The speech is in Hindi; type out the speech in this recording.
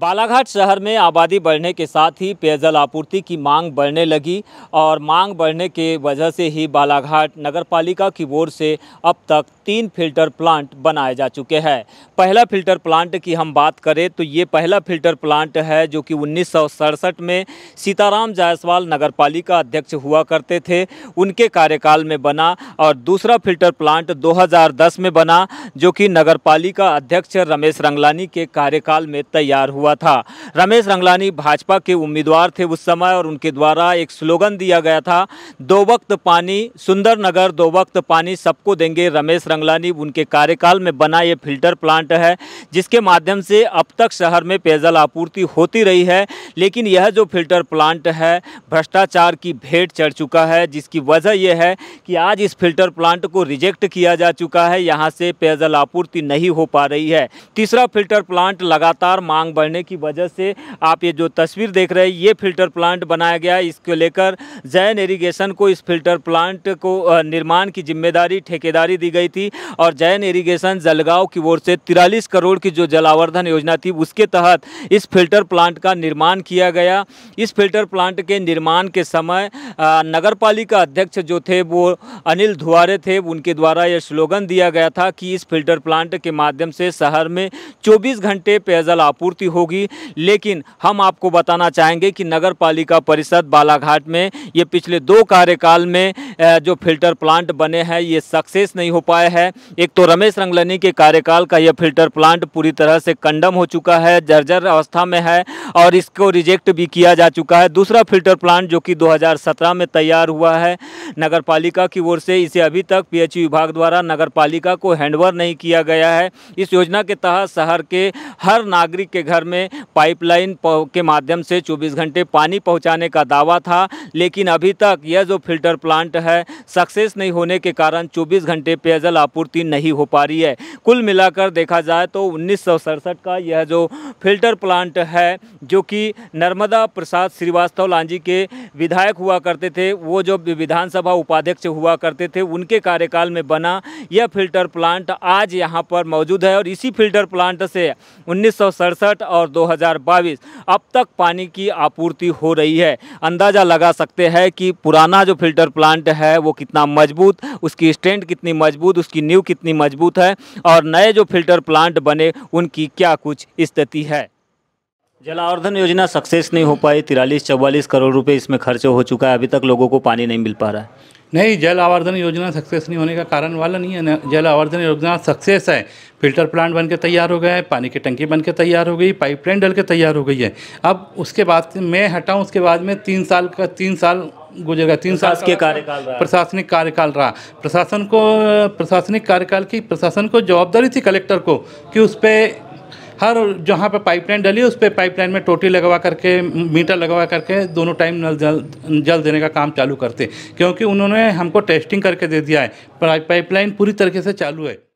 बालाघाट शहर में आबादी बढ़ने के साथ ही पेयजल आपूर्ति की मांग बढ़ने लगी और मांग बढ़ने के वजह से ही बालाघाट नगर पालिका की ओर से अब तक तीन फिल्टर प्लांट बनाए जा चुके हैं पहला फिल्टर प्लांट की हम बात करें तो ये पहला फिल्टर प्लांट है जो कि उन्नीस में सीताराम जायसवाल नगर पालिका अध्यक्ष हुआ करते थे उनके कार्यकाल में बना और दूसरा फिल्टर प्लांट दो में बना जो कि नगर पालिका अध्यक्ष रमेश रंगलानी के कार्यकाल में तैयार हुआ हुआ था रमेश रंगलानी भाजपा के उम्मीदवार थे उस समय और उनके द्वारा एक स्लोगन दिया गया था दो वक्त पानी सुंदर नगर दो वक्त पानी सबको देंगे रमेश रंगलानी उनके कार्यकाल में बना ये फिल्टर प्लांट है जिसके माध्यम से अब तक शहर में पेयजल आपूर्ति होती रही है लेकिन यह जो फिल्टर प्लांट है भ्रष्टाचार की भेंट चढ़ चुका है जिसकी वजह यह है कि आज इस फिल्टर प्लांट को रिजेक्ट किया जा चुका है यहाँ से पेयजल आपूर्ति नहीं हो पा रही है तीसरा फिल्टर प्लांट लगातार मांग बढ़ने होने की वजह से आप ये जो तस्वीर देख रहे हैं ये फिल्टर प्लांट बनाया गया इसको लेकर जैन इरीगेशन को इस फिल्टर प्लांट को निर्माण की जिम्मेदारी ठेकेदारी दी गई थी और जैन इरीगेशन जलगांव की ओर से तिरालीस करोड़ की जो जलावर्धन योजना थी उसके तहत इस फिल्टर प्लांट का निर्माण किया गया इस फिल्टर प्लांट के निर्माण के समय नगर पालिका अध्यक्ष जो थे वो अनिल धुआरे थे उनके द्वारा यह स्लोगन दिया गया था कि इस फिल्टर प्लांट के माध्यम से शहर में 24 घंटे पेयजल आपूर्ति होगी होगी लेकिन हम आपको बताना चाहेंगे कि नगर पालिका परिषद बालाघाट में ये पिछले दो कार्यकाल में जो फिल्टर प्लांट बने हैं ये सक्सेस नहीं हो पाए हैं एक तो रमेश रंगलनी के कार्यकाल का यह फिल्टर प्लांट पूरी तरह से कंडम हो चुका है जर्जर अवस्था में है और इसको रिजेक्ट भी किया जा चुका है दूसरा फिल्टर प्लांट जो कि 2017 में तैयार हुआ है नगर पालिका की ओर से इसे अभी तक पी विभाग द्वारा नगर पालिका को हैंडओवर नहीं किया गया है इस योजना के तहत शहर के हर नागरिक के घर में में पाइपलाइन के माध्यम से 24 घंटे पानी पहुंचाने का दावा था लेकिन अभी तक यह जो फिल्टर प्लांट है सक्सेस नहीं होने के कारण 24 घंटे पेयजल आपूर्ति नहीं हो पा रही है कुल मिलाकर देखा जाए तो उन्नीस का यह जो फिल्टर प्लांट है जो कि नर्मदा प्रसाद श्रीवास्तव लांजी के विधायक हुआ करते थे वो जो विधानसभा उपाध्यक्ष हुआ करते थे उनके कार्यकाल में बना यह फिल्टर प्लांट आज यहाँ पर मौजूद है और इसी फिल्टर प्लांट से उन्नीस और 2022 अब तक पानी की आपूर्ति हो रही है अंदाज़ा लगा सकते हैं कि पुराना जो फिल्टर प्लांट है वो कितना मजबूत उसकी स्टैंड कितनी मजबूत उसकी न्यू कितनी मजबूत है और नए जो फिल्टर प्लांट बने उनकी क्या कुछ स्थिति है जलावर्धन योजना सक्सेस नहीं हो पाई तिरालीस चौवालीस करोड़ रुपए इसमें खर्च हो चुका है अभी तक लोगों को पानी नहीं मिल पा रहा है नहीं जल आवर्धन योजना सक्सेस नहीं होने का कारण वाला नहीं है जल आवर्धन योजना सक्सेस है फिल्टर प्लांट बन के तैयार हो गया है पानी की टंकी बन के तैयार हो गई पाइपलाइन डल के तैयार हो गई है अब उसके बाद मैं हटाऊँ उसके बाद में तीन साल का तीन साल गुजरेगा तीन साल के कार्यकाल प्रशासनिक कार्यकाल रहा प्रशासन को प्रशासनिक कार्यकाल की प्रशासन को जवाबदारी थी कलेक्टर को कि उस पर हर जहाँ पे पाइपलाइन डली उस पर पाइपलाइन में टोटी लगवा करके मीटर लगवा करके दोनों टाइम नल जल जल देने का काम चालू करते क्योंकि उन्होंने हमको टेस्टिंग करके दे दिया है पाइपलाइन पूरी तरीके से चालू है